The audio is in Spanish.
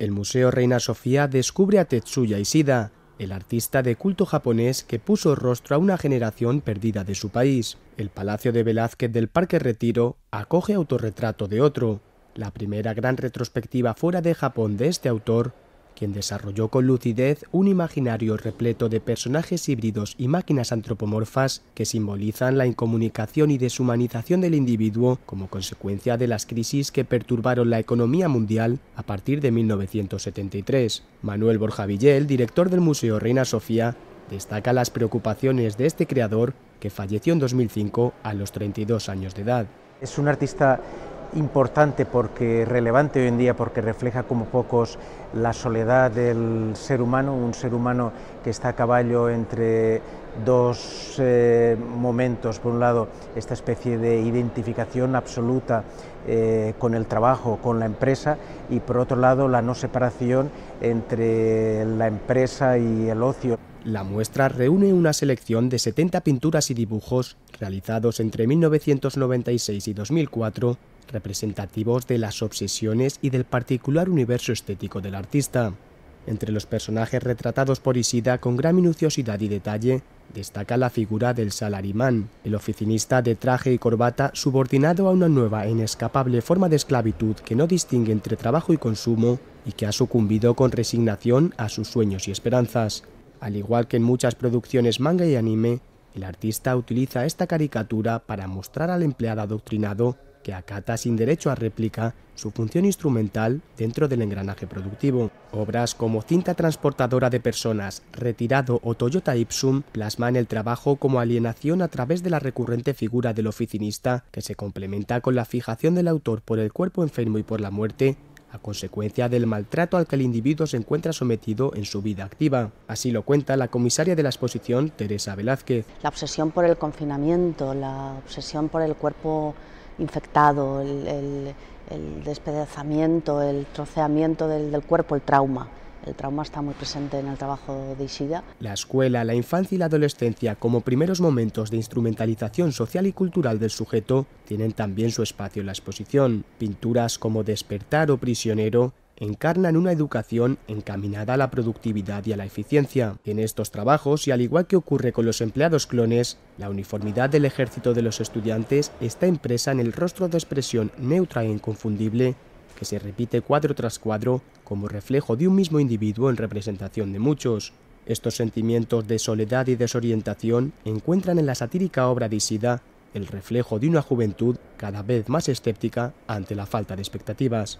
El Museo Reina Sofía descubre a Tetsuya Isida, el artista de culto japonés que puso rostro a una generación perdida de su país. El Palacio de Velázquez del Parque Retiro acoge autorretrato de otro, la primera gran retrospectiva fuera de Japón de este autor quien desarrolló con lucidez un imaginario repleto de personajes híbridos y máquinas antropomorfas que simbolizan la incomunicación y deshumanización del individuo como consecuencia de las crisis que perturbaron la economía mundial a partir de 1973. Manuel Borja Villel, director del Museo Reina Sofía, destaca las preocupaciones de este creador que falleció en 2005 a los 32 años de edad. Es un artista importante porque relevante hoy en día porque refleja como pocos la soledad del ser humano, un ser humano que está a caballo entre dos eh, momentos. Por un lado, esta especie de identificación absoluta eh, con el trabajo, con la empresa, y por otro lado, la no separación entre la empresa y el ocio. La muestra reúne una selección de 70 pinturas y dibujos realizados entre 1996 y 2004, representativos de las obsesiones y del particular universo estético del artista. Entre los personajes retratados por Isida con gran minuciosidad y detalle, destaca la figura del salarimán, el oficinista de traje y corbata subordinado a una nueva e inescapable forma de esclavitud que no distingue entre trabajo y consumo y que ha sucumbido con resignación a sus sueños y esperanzas. Al igual que en muchas producciones manga y anime, el artista utiliza esta caricatura para mostrar al empleado adoctrinado que acata sin derecho a réplica su función instrumental dentro del engranaje productivo. Obras como cinta transportadora de personas, retirado o Toyota Ipsum plasman el trabajo como alienación a través de la recurrente figura del oficinista que se complementa con la fijación del autor por el cuerpo enfermo y por la muerte a consecuencia del maltrato al que el individuo se encuentra sometido en su vida activa. Así lo cuenta la comisaria de la exposición, Teresa Velázquez. La obsesión por el confinamiento, la obsesión por el cuerpo infectado, el, despedazamiento, el troceamiento del, del cuerpo, el trauma. El trauma está muy presente en el trabajo de Isida. La escuela, la infancia y la adolescencia como primeros momentos de instrumentalización social y cultural del sujeto tienen también su espacio en la exposición. Pinturas como Despertar o Prisionero encarnan una educación encaminada a la productividad y a la eficiencia. En estos trabajos, y al igual que ocurre con los empleados clones, la uniformidad del ejército de los estudiantes está impresa en el rostro de expresión neutra e inconfundible que se repite cuadro tras cuadro como reflejo de un mismo individuo en representación de muchos. Estos sentimientos de soledad y desorientación encuentran en la satírica obra de Isida el reflejo de una juventud cada vez más escéptica ante la falta de expectativas.